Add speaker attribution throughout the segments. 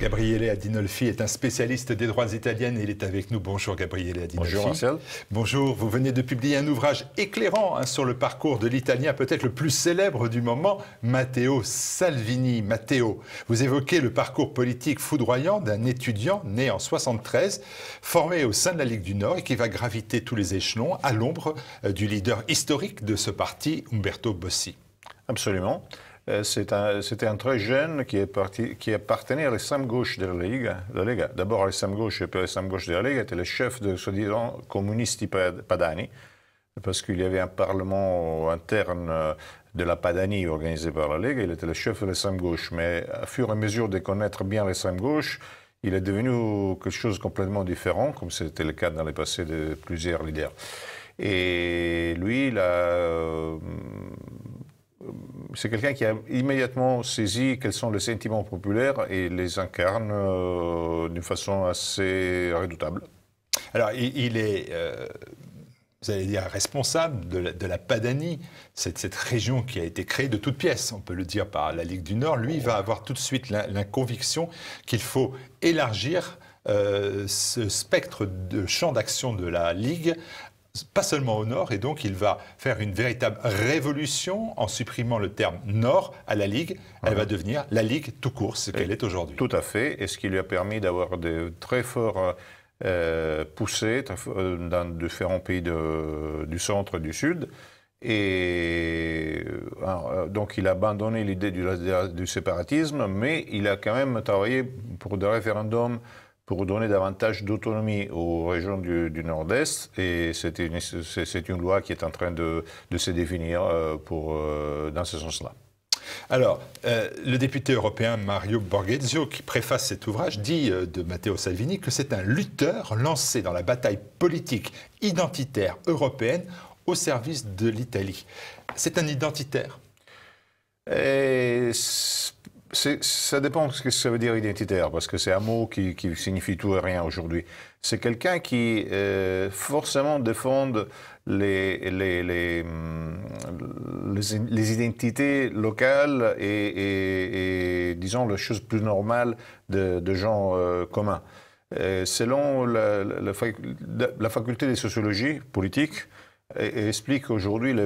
Speaker 1: Gabriele Adinolfi est un spécialiste des droits italiens et il est avec nous. Bonjour Gabriele Adinolfi. Bonjour Marcel. Bonjour, vous venez de publier un ouvrage éclairant hein, sur le parcours de l'italien peut-être le plus célèbre du moment, Matteo Salvini. Matteo, vous évoquez le parcours politique foudroyant d'un étudiant né en 73, formé au sein de la Ligue du Nord et qui va graviter tous les échelons à l'ombre euh, du leader historique de ce
Speaker 2: parti, Umberto Bossi. Absolument. Euh, c'était un, très jeune qui, est parti, qui appartenait à l'extrême gauche de la Ligue. D'abord à l'extrême gauche, et puis à l'extrême gauche de la Ligue était le chef de soi-disant communiste Padani, parce qu'il y avait un parlement interne euh, de la Padanie organisé par la Ligue, il était le chef de l'extrême gauche. Mais à fur et à mesure de connaître bien l'extrême gauche, il est devenu quelque chose de complètement différent, comme c'était le cas dans le passé de plusieurs leaders. Et lui, il a euh, c'est quelqu'un qui a immédiatement saisi quels sont les sentiments populaires et les incarne euh, d'une façon assez redoutable. Alors, il, est, euh, vous allez dire, responsable de la, Padanie,
Speaker 1: cette, région qui a été créée de toutes pièces, on peut le dire, par la Ligue du Nord. Lui, il va avoir tout de suite la, conviction qu'il faut élargir euh, ce spectre de champ d'action de la Ligue pas seulement au nord, et donc il va faire une véritable révolution en supprimant le terme nord à la Ligue. Elle va devenir la Ligue tout
Speaker 2: court, ce qu'elle est aujourd'hui. Tout à fait, et ce qui lui a permis d'avoir de très forts poussés euh, poussées euh, dans différents pays du centre et du sud. Et euh, donc il a abandonné l'idée du, du, séparatisme, mais il a quand même travaillé pour des référendums pour donner davantage d'autonomie aux régions du, Nord-Est. Et c'est une, loi qui est en train de, se définir euh, pour, euh, dans ce sens-là.
Speaker 1: Alors, euh, le député européen Mario Borghezio, qui préface cet ouvrage, dit de Matteo Salvini que c'est un lutteur lancé dans la bataille politique identitaire européenne au service de l'Italie. C'est un identitaire
Speaker 2: Et ça dépend de ce que ça veut dire identitaire, parce que c'est un mot qui, signifie tout et rien aujourd'hui. C'est quelqu'un qui euh, forcément défend les, hum, identités locales et, disons, les choses plus normales de, gens euh, communs. Euh, selon la, faculté de sociologie politique, explique aujourd'hui les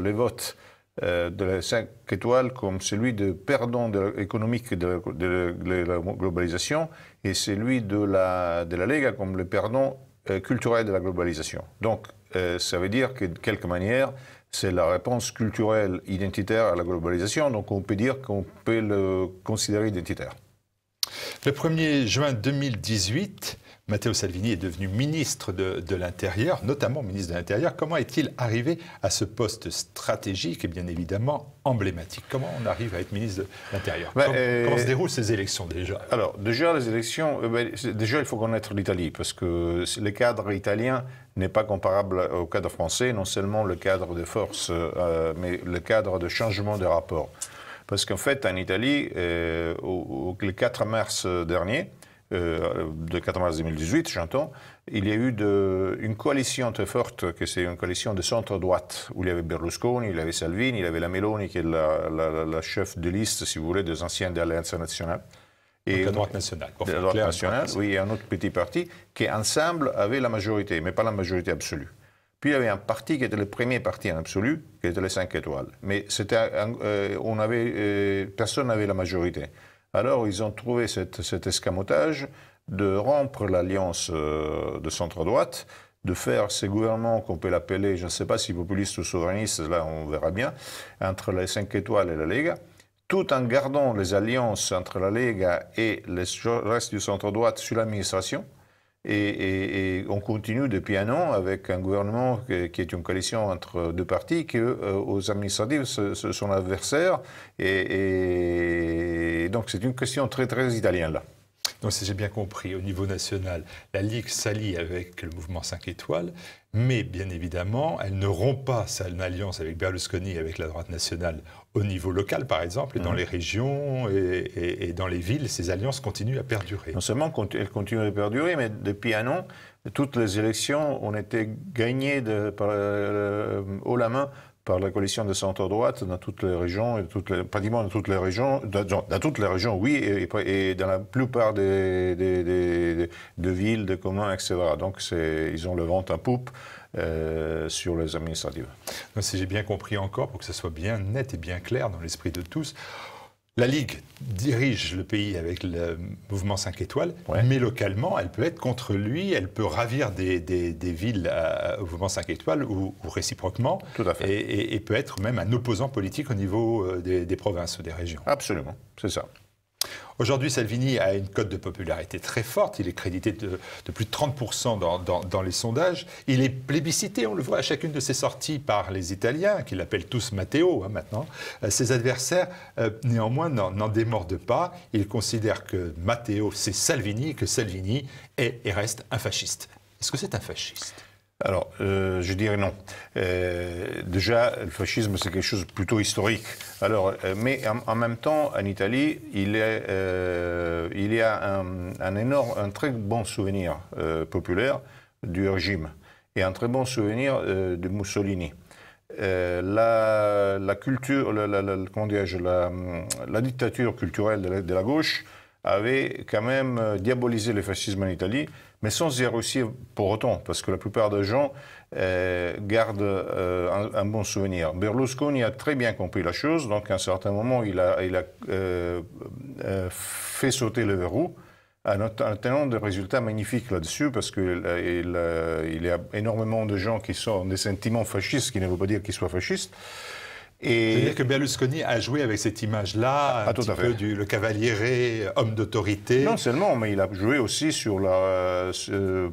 Speaker 2: les votes euh, de la 5 étoiles comme celui de perdant de économique de la, globalisation et celui de la, de la Lega comme le perdant euh, culturel de la globalisation. Donc, euh, ça veut dire que de quelque manière, c'est la réponse culturelle identitaire à la globalisation, donc on peut dire qu'on peut le considérer identitaire.
Speaker 1: Le 1er juin 2018, Matteo Salvini est devenu ministre de, l'Intérieur, notamment ministre de l'Intérieur. Comment est-il arrivé à ce poste stratégique et bien évidemment emblématique Comment on arrive à être ministre de l'Intérieur bah, euh, comment, se déroulent ces élections déjà
Speaker 2: Alors déjà les élections, euh, ben, déjà il faut connaître l'Italie parce que le cadre italien n'est pas comparable au cadre français, non seulement le cadre de force, euh, mais le cadre de changement de rapport. Parce qu'en fait, en Italie, au, le 4 mars dernier, euh, de 90 2018 j'entends, il y a eu de, une coalition très forte, que c'est une coalition de centre-droite, où il y avait Berlusconi, il y avait Salvini, il y avait la Meloni, qui est la, chef de liste, si vous voulez, des anciens de l'Alliance nationale. Et la droite nationale. de la droite nationale, oui, et un autre petit parti qui, ensemble, avait la majorité, mais pas la majorité absolue. Puis il y avait un parti qui était le premier parti en absolu, qui était les 5 étoiles. Mais c'était, euh, on avait, euh, personne n'avait la majorité. Alors ils ont trouvé cet escamotage de rompre l'alliance euh, de centre-droite, de faire ces gouvernements qu'on peut l'appeler, je ne sais pas si populistes ou souverainistes, là on verra bien, entre les 5 étoiles et la Lega, tout en gardant les alliances entre la Lega et le reste du centre-droite sur l'administration. Et, on continue depuis un an avec un gouvernement qui, est une coalition entre deux partis qui, euh, aux administratives, sont l'adversaire, Et, et donc c'est une question très, très italienne, là.
Speaker 1: Donc, si j'ai bien compris, au niveau national, la Ligue s'allie avec le mouvement 5 étoiles, mais bien évidemment, elle ne rompt pas sa alliance avec Berlusconi et avec la droite nationale au niveau local, par exemple, et dans les régions et,
Speaker 2: dans les villes, ces alliances continuent à perdurer. Non seulement elles continuent à perdurer, mais depuis un an, toutes les élections ont été gagnées euh, haut la main par la coalition de centre-droite dans toutes les régions, et pratiquement dans toutes les régions, dans, toutes les régions, oui, et, dans la plupart des, villes, des, villes, communs, etc. Donc ils ont le vent en poupe. Euh, sur les administratives. si j'ai bien
Speaker 1: compris encore, pour que ce soit bien net et bien clair dans l'esprit de tous, la Ligue dirige le pays avec le mouvement 5 étoiles, mais localement, elle peut être contre lui, elle peut ravir des, villes euh, au mouvement 5 étoiles ou, réciproquement, Tout à fait. Et, peut être même un opposant politique au niveau euh, des, des provinces, des régions. Absolument, c'est ça. Aujourd'hui, Salvini a une cote de popularité très forte. Il est crédité de, plus de 30% dans, les sondages. Il est plébiscité, on le voit à chacune de ses sorties par les Italiens, qui l'appellent tous Matteo hein, maintenant. Euh, ses adversaires, euh, néanmoins, n'en démordent pas. Ils considèrent que Matteo, c'est Salvini, que Salvini est et reste un fasciste.
Speaker 2: Est-ce que c'est un fasciste alors, euh, je dirais non. Euh, déjà, le fascisme, c'est quelque chose de plutôt historique. Euh, mais en, même temps, en Italie, il, y a un, énorme, un très bon souvenir populaire du régime et un très bon souvenir de Mussolini. La, culture, la, la, la dictature culturelle de la, gauche avait quand même diabolisé le fascisme en Italie mais sans y réussir pour autant, parce que la plupart des gens euh, gardent euh, un, bon souvenir. Berlusconi a très bien compris la chose, donc à un certain moment, il a, euh, fait sauter le verrou en obtenant des résultats magnifiques là-dessus, parce qu'il y a énormément de gens qui sont des sentiments fascistes, qui ne veut pas dire qu'ils soient fascistes, c'est-à-dire que Berlusconi a joué avec cette image-là, ah, un petit peu du le cavalier, homme d'autorité. Non seulement, mais il a joué aussi sur la,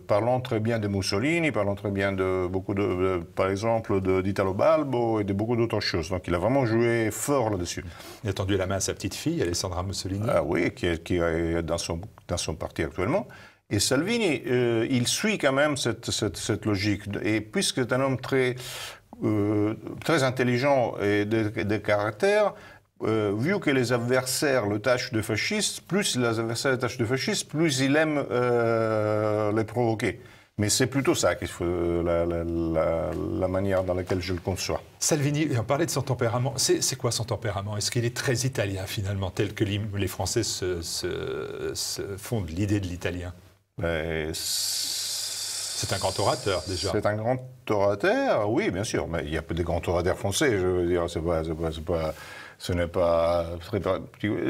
Speaker 2: parlant très bien de Mussolini, parlant très bien de beaucoup de, par exemple, d'Italo Balbo et de beaucoup d'autres choses. Donc il a vraiment joué fort là-dessus. Il a tendu la main à sa petite fille, Alessandra Mussolini. Ah oui, qui est, qui est dans son dans son parti actuellement. Et Salvini, euh, il suit quand même cette, cette, logique. Et puisque c'est un homme très, euh, très intelligent et de, caractère, euh, vu que les adversaires le tâchent de fasciste, plus les adversaires le tâchent de fasciste, plus il aime les provoquer. Mais c'est plutôt ça faut, la, manière dans laquelle je le conçois.
Speaker 1: Salvini, on parlait de son tempérament. C'est, quoi son tempérament Est-ce qu'il est très italien finalement, tel que les Français se, se font de l'idée de l'italien ben, c'est un grand orateur, déjà. C'est
Speaker 2: un grand orateur, oui, bien sûr. Mais il y a des grands orateurs français, je veux dire. C'est ce n'est pas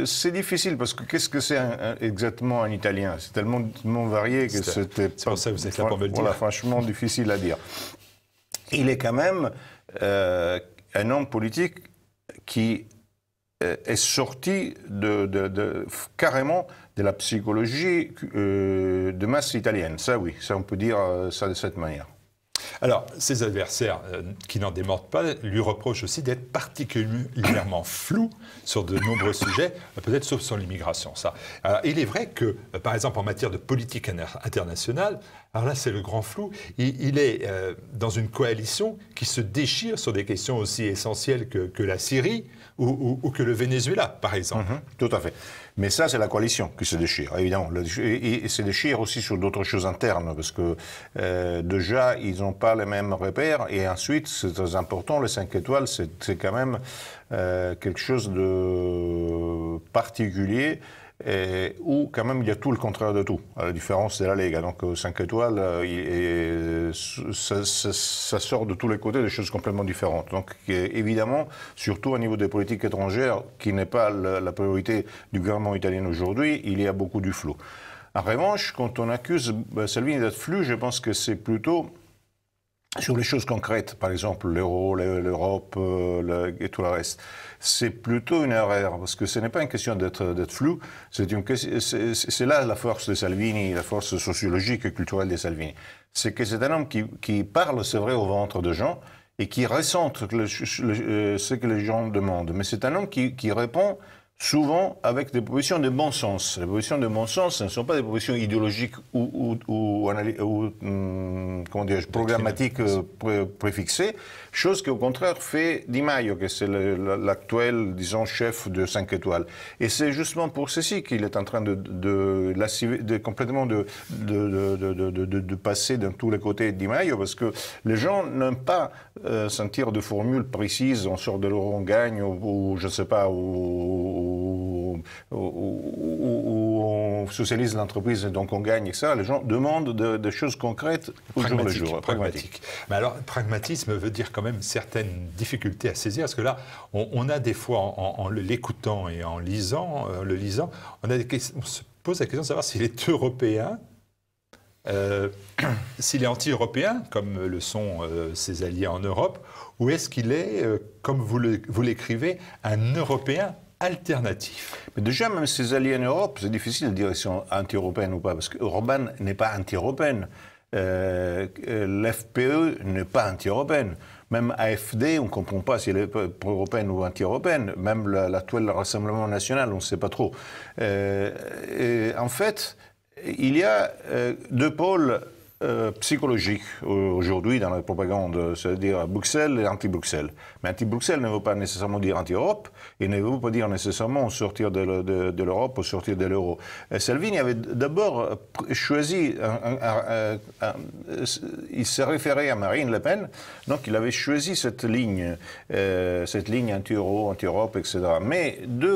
Speaker 2: C'est difficile, parce que qu'est-ce que c'est exactement un Italien C'est tellement, varié que c'était... C'est pour ça que vous êtes là pour me le voilà, franchement, difficile à dire. Il est quand même euh, un homme politique qui euh, est sorti de, de carrément de la psychologie euh, de masse italienne. Ça, oui, ça, on peut dire euh, ça de cette manière.
Speaker 1: Alors, ses adversaires, euh, qui n'en démordent pas, lui reprochent aussi d'être particulièrement flou sur de nombreux sujets, peut-être sauf sur l'immigration, ça. il est vrai que, par exemple, en matière de politique internationale, alors là, c'est le grand flou, il, est dans une coalition qui se déchire sur des questions aussi essentielles que, la Syrie ou, que le Venezuela, par exemple. Mhm,
Speaker 2: tout à fait. Mais ça, c'est la coalition qui se déchire, évidemment. et, se déchire aussi sur d'autres choses internes, parce que euh, déjà, ils n'ont pas les mêmes repères. Et ensuite, c'est très important, les 5 étoiles, c'est quand même euh, quelque chose de particulier où quand même il y a tout le contraire de tout. À la différence, de la Lega. Hein. Donc 5 euh, étoiles, euh, ça, ça, sort de tous les côtés des choses complètement différentes. Donc évidemment, surtout au niveau des politiques étrangères, qui n'est pas la priorité du gouvernement italien aujourd'hui, il y a beaucoup du flou. En revanche, quand on accuse bah, Salvini d'être flou, je pense que c'est plutôt sur les choses concrètes, par exemple l'euro, l'Europe euh, et tout le reste, c'est plutôt une erreur, parce que ce n'est pas une question d'être flou, c'est là la force de Salvini, la force sociologique et culturelle de Salvini. C'est que c'est un homme qui, parle, c'est vrai, au ventre de gens et qui ressent ce que les gens demandent, mais c'est un homme qui, qui répond souvent avec des propositions de bon sens. Les propositions de bon sens, ce ne sont pas des propositions idéologiques ou, ou, ou, ou hum, comment dire, programmatiques euh, préfixées, chose au contraire fait Di Maio, qui est l'actuel, disons, chef de 5 étoiles. Et c'est justement pour ceci qu'il est en train de, de, de, de complètement de, de, passer dans tous les côtés Di Maio, parce que les gens n'aiment pas euh, sentir de formules précises, en sorte de leur on gagne, ou, je ne sais pas, ou où, on socialise l'entreprise, donc on gagne et ça, les gens demandent des choses concrètes au jour le jour. Pragmatique.
Speaker 1: Mais alors, pragmatisme veut dire quand même certaines difficultés à saisir, parce que là, on, a des fois, en, l'écoutant et en lisant, euh, le lisant, on, a se pose la question de savoir s'il est européen euh, s'il est anti-européen, comme le sont euh, ses alliés en Europe, ou est-ce qu'il est,
Speaker 2: comme vous l'écrivez, un Européen alternatif. Mais déjà, même ces alliés en Europe, c'est difficile de dire si sont anti-européens ou pas, parce que Orban n'est pas anti-européen. Euh, euh, L'FPE n'est pas anti-européenne. Même AFD, on ne comprend pas si elle est pro-européenne ou anti-européenne. Même l'actuel Rassemblement national, on ne sait pas trop. Euh, en fait, il y a deux pôles psychologiques aujourd'hui dans la propagande, c'est-à-dire Bruxelles et anti-Bruxelles. Mais anti-Bruxelles ne veut pas nécessairement dire anti-Europe, il ne veut pas dire nécessairement sortir de, l'Europe ou sortir de l'euro. Euh, Salvini avait d'abord choisi, il s'est référé à Marine Le Pen, donc il avait choisi cette ligne, euh, cette ligne anti-euro, anti-Europe, etc. Mais dès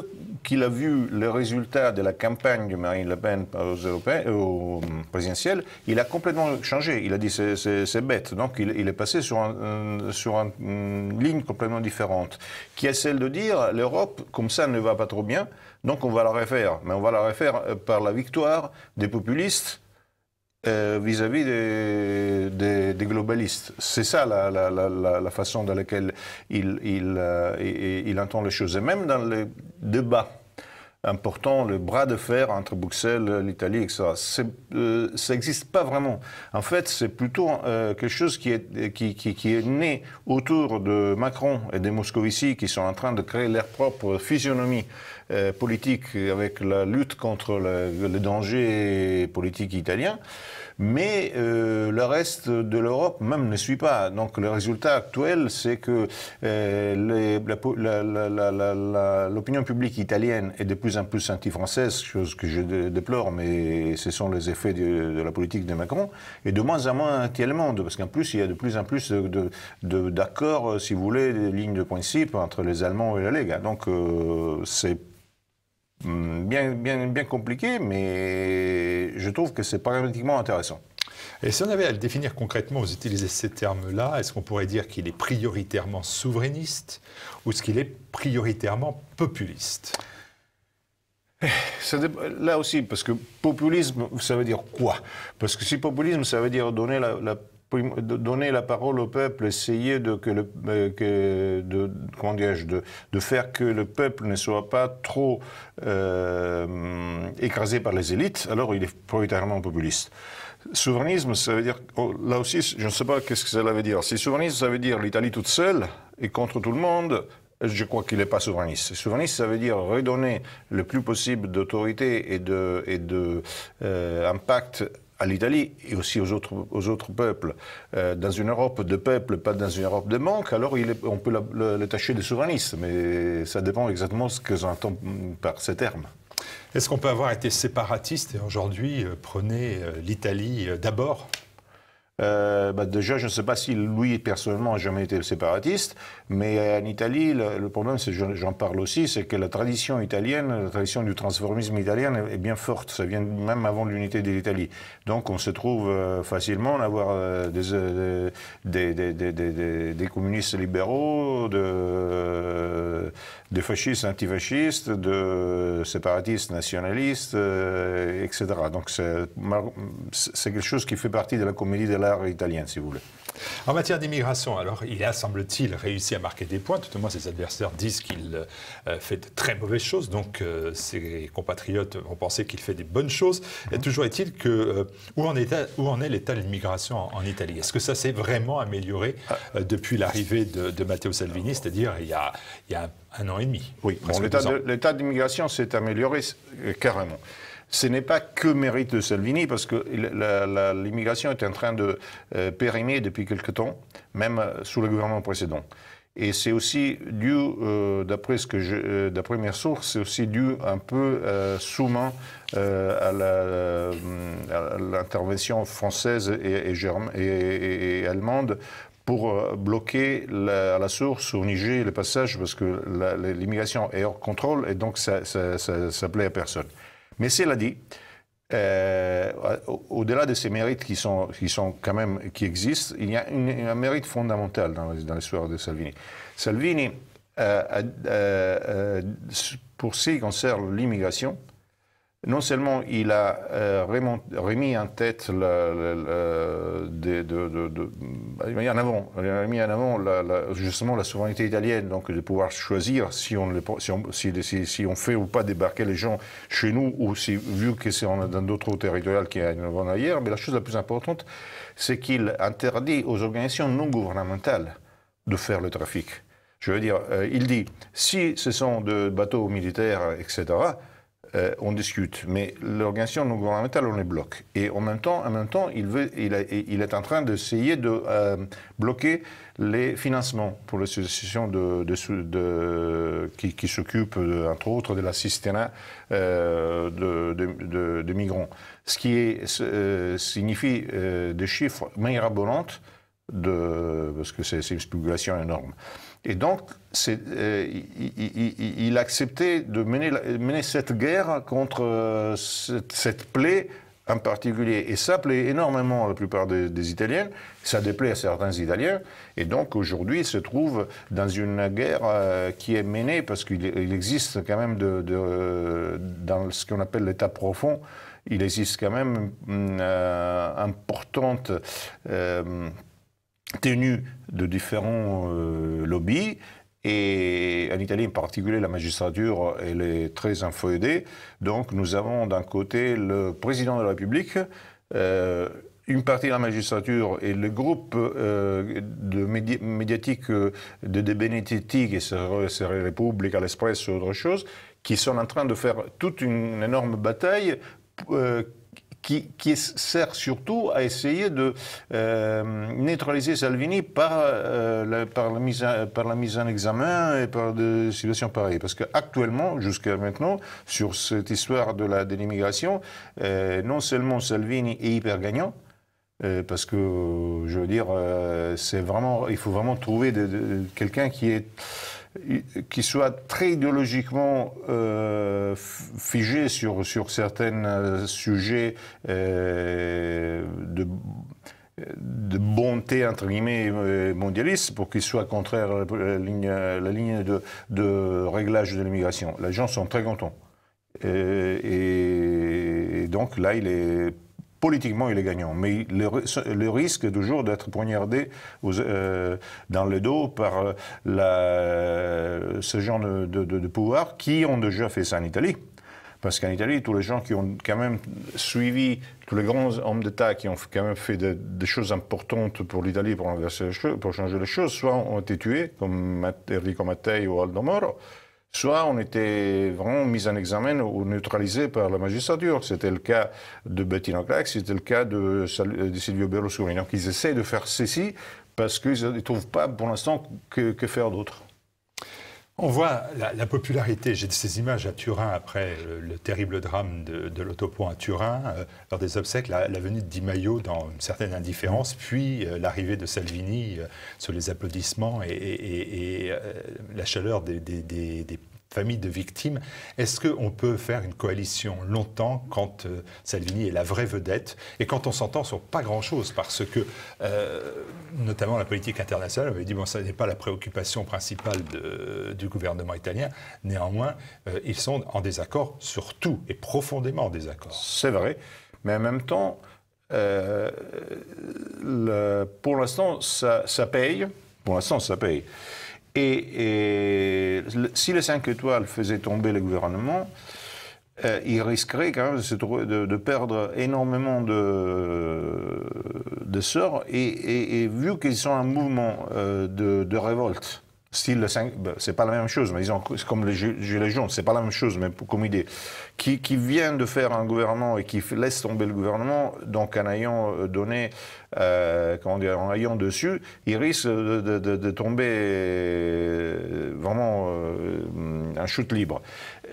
Speaker 2: qu'il a vu le résultat de la campagne de Marine Le Pen aux, Européens, euh, présidentielles, il a complètement changé. Il a dit c'est bête. Donc il, est passé sur, sur une ligne complètement différente, qui est celle de dire l'Europe, comme ça, ne va pas trop bien, donc on va la refaire. Mais on va la refaire euh, par la victoire des populistes euh, vis-à-vis des, des, globalistes. C'est ça la, la, la, façon dans laquelle euh, il, il, entend les choses. Et même dans le débat important, le bras de fer entre Bruxelles, l'Italie, etc. Euh, ça n'existe pas vraiment. En fait, c'est plutôt euh, quelque chose qui est, qui, qui, qui, est né autour de Macron et des Moscovici qui sont en train de créer leur propre physionomie euh, politique avec la lutte contre le, le danger politique italien mais euh, le reste de l'Europe même ne suit pas. Donc le résultat actuel, c'est que euh, l'opinion publique italienne est de plus en plus anti-française, chose que je déplore, mais ce sont les effets de, la politique de Macron, et de moins en moins anti-allemande, parce qu'en plus, il y a de plus en plus d'accords, de, euh, si vous voulez, des lignes de principe entre les Allemands et la Lega. Donc c'est Mm, bien, bien, bien compliqué, mais je trouve que c'est paradigmatiquement intéressant. Et si on avait
Speaker 1: à le définir concrètement, vous utilisez ces termes-là, est-ce qu'on pourrait dire qu'il est prioritairement souverainiste
Speaker 2: ou est-ce qu'il est prioritairement populiste là aussi, parce que populisme, ça veut dire quoi Parce que si populisme, ça veut dire donner la donner la parole au peuple, essayer de, que le, euh, de, de, de, faire que le peuple ne soit pas trop euh, écrasé par les élites, alors il est prioritairement populiste. Souverainisme, ça veut dire, oh, là aussi, je ne sais pas qu'est-ce que cela veut dire. Si souverainisme, ça veut dire l'Italie toute seule et contre tout le monde, je crois qu'il n'est pas souverainiste. Souverainiste, ça veut dire redonner le plus possible d'autorité et d'impact de, et de, euh, impact à l'Italie et aussi aux autres, aux autres peuples, euh, dans une Europe de peuples, pas dans une Europe de manque, alors on peut le tâcher de souverainiste, mais ça dépend exactement ce que j'entends par ces termes. Est-ce
Speaker 1: qu'on peut avoir été séparatiste et aujourd'hui euh, prenez euh, l'Italie d'abord
Speaker 2: euh, bah déjà, je ne sais pas si lui personnellement a jamais été séparatiste, mais en Italie, le, problème, c'est j'en parle aussi, c'est que la tradition italienne, la tradition du transformisme italien est bien forte. Ça vient même avant l'unité de l'Italie. Donc, on se trouve euh, facilement à avoir euh, des, des, communistes libéraux, de, fascistes, antifascistes, de séparatistes, nationalistes, etc. Donc, c'est quelque chose qui fait partie de la comédie de la italien, si vous voulez.
Speaker 1: En matière d'immigration, alors, il a, semble-t-il, réussi à marquer des points. Tout au moins, ses adversaires disent qu'il euh, fait de très mauvaises choses. Donc, euh, ses compatriotes ont pensé qu'il fait des bonnes choses. Et mhm. toujours est-il que. Euh, où, en est, où en est l'état de l'immigration en, Italie Est-ce que ça s'est vraiment amélioré ah. depuis l'arrivée de, Matteo Salvini, c'est-à-dire il y a, un, an et demi Oui, l'état
Speaker 2: de s'est amélioré carrément ce n'est pas que mérite de Salvini, parce que l'immigration est en train de euh, périmer depuis quelque temps, même euh, sous le gouvernement précédent. Et c'est aussi dû, euh, d'après ce que d'après mes sources, c'est aussi dû un peu euh, souvent à l'intervention française et, allemande pour bloquer la, à la source au Niger le passage parce que l'immigration est hors contrôle et donc ça, ne plaît à personne. Mais cela dit, euh, au-delà de ces mérites qui sont, qui sont quand même, qui existent, il y a un mérite fondamental dans, l'histoire de Salvini. Salvini, euh, euh, pour ce qui concerne l'immigration, non seulement il a euh, remis en tête la, de, en avant, remis en avant justement la souveraineté italienne, donc de pouvoir choisir si on, si, fait ou pas débarquer les gens chez nous, ou si, vu que c'est dans d'autres territoriales qui en ailleurs. Mais la chose la plus importante, c'est qu'il interdit aux organisations non gouvernementales de faire le trafic. Je veux dire, euh, il dit, si ce sont de bateaux militaires, etc., euh, on discute. Mais l'organisation non gouvernementale, on les bloque. Et en même temps, en même temps il, est en train d'essayer de euh, bloquer les financements pour les associations qui, s'occupent, euh, entre autres, de l'assistance euh, de, migrants. Ce qui signifie des chiffres mirabolantes, de, parce que c'est une spéculation énorme. Et donc, euh, il, acceptait de mener, mener cette guerre contre euh, cette, plaie en particulier. Et ça plaît énormément à la plupart des, Italiens, ça déplaît à certains Italiens. Et donc aujourd'hui, il se trouve dans une guerre euh, qui est menée, parce qu'il existe quand même de, dans ce qu'on appelle l'état profond, il existe quand même une hum, importante tenue de différents euh, lobbies. Et en Italie en particulier, la magistrature, elle est très info-aidée, Donc nous avons d'un côté le président de la République, euh, une partie de la magistrature et le groupe euh, de médiatique de De Benedetti, qui serait, République, à l'Espresso, autre chose, qui sont en train de faire toute une énorme bataille qui, qui, sert surtout à essayer de euh, neutraliser Salvini par, euh, la, par, la mise par la mise en examen et par des situations pareilles. Parce qu'actuellement, jusqu'à maintenant, sur cette histoire de l'immigration, de euh, non seulement Salvini est hyper gagnant, euh, parce que, je veux dire, euh, c'est vraiment, il faut vraiment trouver quelqu'un qui est qui soit très idéologiquement euh, figé sur, sur certains euh, sujets euh, de, de, bonté, entre guillemets, mondialiste, pour qu'il soit contraire à la ligne, la ligne de, de réglage de l'immigration. Les gens sont très contents. et donc là, il est Politiquement, il est gagnant, mais le, risque est toujours d'être poignardé euh, dans le dos par euh, la, ce genre de, pouvoir qui ont déjà fait ça en Italie. Parce qu'en Italie, tous les gens qui ont quand même suivi, tous les grands hommes d'État qui ont quand même fait des choses importantes pour l'Italie pour, pour, changer les choses, soit ont été tués, comme Enrico Mattei ou Aldo Moro, soit on était vraiment mis en examen ou neutralisé par la magistrature. C'était le cas de Bettina Clark, c'était le cas de, Silvio Berlusconi. Donc ils essaient de faire ceci parce qu'ils ne trouvent pas pour l'instant que, que faire d'autre.
Speaker 1: On voit la, popularité, j'ai ces images à Turin après euh, le, terrible drame de, l'autopont à Turin, euh, lors des obsèques, la, la venue de Di Maio dans une certaine indifférence, puis euh, l'arrivée de Salvini sur les applaudissements et, la chaleur des, des, des famille de victimes. Est-ce qu'on peut faire une coalition longtemps quand euh, Salvini est la vraie vedette et quand on s'entend sur pas grand-chose Parce que, euh, notamment la politique internationale, on avait dit, bon, ça n'est pas la préoccupation principale du gouvernement italien. Néanmoins, euh, ils sont en désaccord sur tout et
Speaker 2: profondément en désaccord. C'est vrai, mais en même temps, pour l'instant, ça, ça paye. Pour l'instant, ça paye. Et, si les cinq étoiles faisaient tomber le gouvernement, euh, ils il risquerait quand même de, perdre énormément de, de sorts. Et, vu qu'ils sont un mouvement euh, de, révolte, style 5, ben, c'est pas la même chose, mais disons, c'est comme les Gilets jaunes, c'est pas la même chose, mais comme idée, qui, vient de faire un gouvernement et qui laisse tomber le gouvernement, donc en ayant euh, donné, euh, comment dire, en ayant dessus, il risque de, tomber euh, vraiment un en chute libre.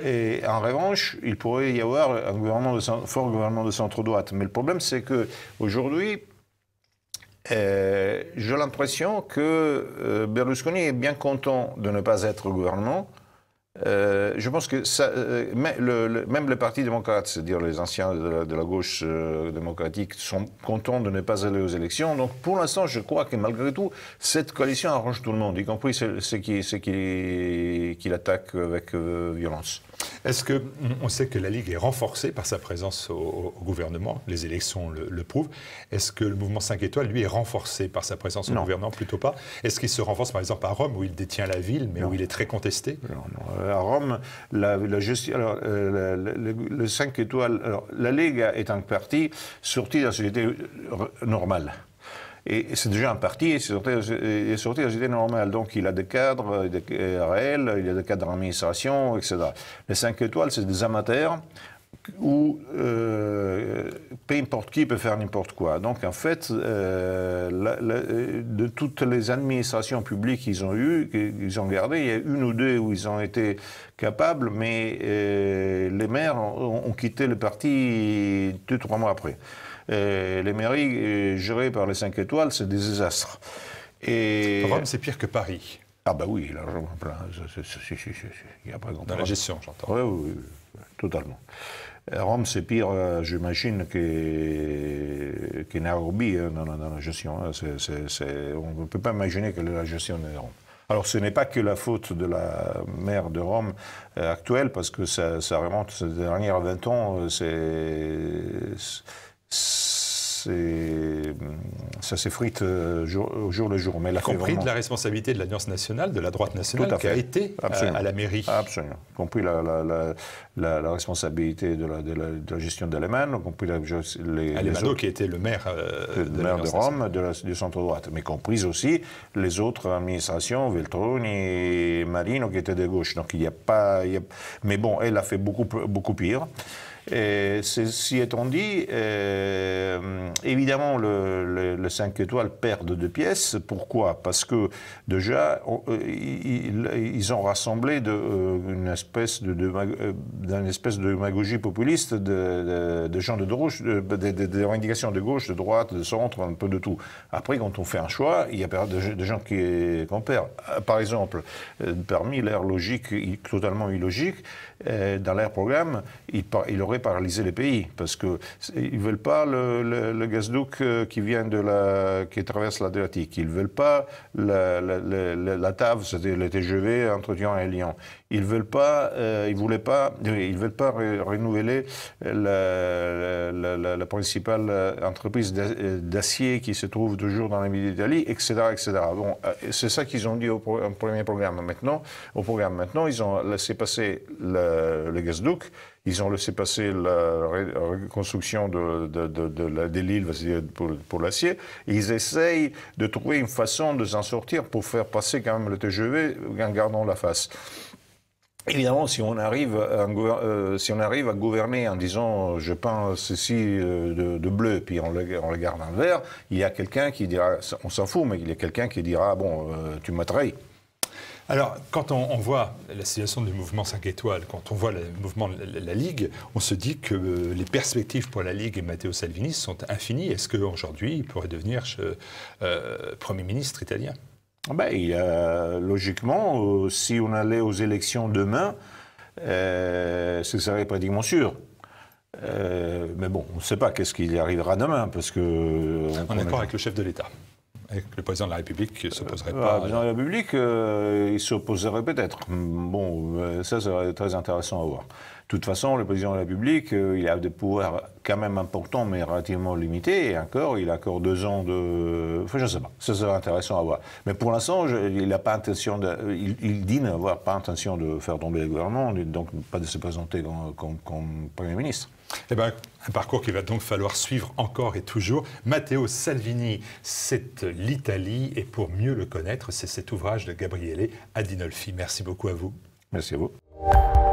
Speaker 2: Et en revanche, il pourrait y avoir un, gouvernement de, fort gouvernement de centre-droite. Mais le problème, c'est qu'aujourd'hui, euh, j'ai l'impression que euh, Berlusconi est bien content de ne pas être au gouvernement euh, je pense que ça, euh, le, même le Parti démocrate, c'est-à-dire les anciens de la, gauche euh, démocratique, sont contents de ne pas aller aux élections. Donc pour l'instant, je crois que malgré tout, cette coalition arrange tout le monde, y compris ceux, qui, qui, l'attaquent avec violence. Est-ce que on sait que la Ligue est renforcée
Speaker 1: par sa présence au, gouvernement Les élections le, prouvent. Est-ce que le mouvement 5 étoiles, lui, est renforcé par sa présence au gouvernement Plutôt pas. Est-ce qu'il se renforce, par exemple, à Rome, où il détient la ville, mais où il est très contesté
Speaker 2: à Rome, la, justice, alors, euh, le, 5 étoiles, alors, la Ligue est en partie sortie de la société normale. Et c'est déjà en partie, il est sorti de la société normale. Donc il a des cadres euh, euh, réels, il a des cadres d'administration, etc. Les 5 étoiles, c'est des amateurs où euh, peu importe qui peut faire n'importe quoi. Donc en fait, euh, euh, de toutes les administrations publiques qu'ils ont eues, qu'ils ont gardées, il y a une ou deux où ils ont été capables, mais euh, les maires ont, quitté le parti deux, trois mois après. les mairies gérées par les 5 étoiles, c'est des désastres. Et... Rome, c'est pire que Paris. Ah ben oui, largement plein. Il y a pas Dans la gestion, j'entends. Ouais, oui, oui totalement. Rome, c'est pire, euh, j'imagine, que, que Nairobi hein, dans, la gestion. Hein. on ne peut pas imaginer quelle est la gestion de Rome. Alors ce n'est pas que la faute de la maire de Rome euh, actuelle, parce que ça, remonte ces dernières 20 ans, euh, c'est ça s'effrite euh, au jour le jour. Mais la compris de la
Speaker 1: responsabilité de l'Alliance nationale, de la droite nationale qui a été euh, à, la
Speaker 2: mairie. Absolument. Compris la, responsabilité de, la, gestion d'Allemagne, compris les, Alemano, qui était le maire, euh, de, de, Rome, du centre droite, mais compris aussi les autres administrations, Veltroni et Marino, qui étaient de gauche. Donc il n'y a pas, mais bon, elle a fait beaucoup beaucoup pire. Et ceci étant dit, euh, évidemment, le, le, 5 étoiles perd de deux pièces. Pourquoi Parce que déjà, euh, ils, ont rassemblé de, euh, une espèce de, espèce de démagogie populiste de, gens de gauche, des de, revendications de gauche, de droite, de centre, un peu de tout. Après, quand on fait un choix, il y a des gens qui qu'on perd. Par exemple, parmi l'ère logique, totalement illogique, dans l'ère programme, il, il aurait paralyser les pays, parce qu'ils ne veulent pas le, gaz le euh, qui vient de la, qui traverse l'Adriatique, ils ne veulent pas la, la, la, TAV, le TGV entre Lyon et Lyon, ils ne veulent pas, euh, ils voulaient pas, ils veulent pas renouveler la, principale euh, entreprise d'acier qui se trouve toujours dans la Méditerranée, etc., etc. Bon, c'est ça qu'ils ont dit au, premier programme. Maintenant, au programme maintenant, ils ont laissé passer le, le gazdouk ils ont laissé passer la reconstruction de, la, de l'île pour, l'acier. Ils essayent de trouver une façon de s'en sortir pour faire passer quand même le TGV en gardant la face. Évidemment, si on, arrive à, euh, si on arrive à gouverner en disant euh, je peins ceci euh, de, bleu, puis on le, on le, garde en vert, il y a quelqu'un qui dira, on s'en fout, mais il y a quelqu'un qui dira bon, tu m'as
Speaker 1: alors, quand on, voit la situation du mouvement 5 étoiles, quand on voit le mouvement la, Ligue, on se dit que euh, les perspectives pour la Ligue et Matteo Salvini sont infinies. Est-ce qu'aujourd'hui, il pourrait devenir euh, euh, Premier ministre italien
Speaker 2: ah ben, Logiquement, si on allait aux élections demain, ce serait pratiquement sûr. mais bon, on ne sait pas qu'est-ce qu'il arrivera demain, parce que... On, est avec le chef de
Speaker 1: l'État le président de la République ne s'opposerait euh, pas. Ah, le président de
Speaker 2: la République, euh, il s'opposerait peut-être. Bon, euh, ça serait très intéressant à voir. De toute façon, le président de la République, il a des pouvoirs quand même importants, mais relativement limités. Et encore, il a encore deux ans de. Enfin, je ne sais pas. Ça serait intéressant à voir. Mais pour l'instant, il n'a pas intention Il, dit n'avoir pas intention de faire tomber le gouvernement, donc pas de se présenter comme Premier ministre.
Speaker 1: Eh ben, un parcours qu'il va donc falloir suivre encore et toujours. Matteo Salvini, c'est l'Italie, et pour mieux le connaître, c'est cet ouvrage de Gabriele Adinolfi. Merci
Speaker 2: beaucoup à vous. Merci à vous.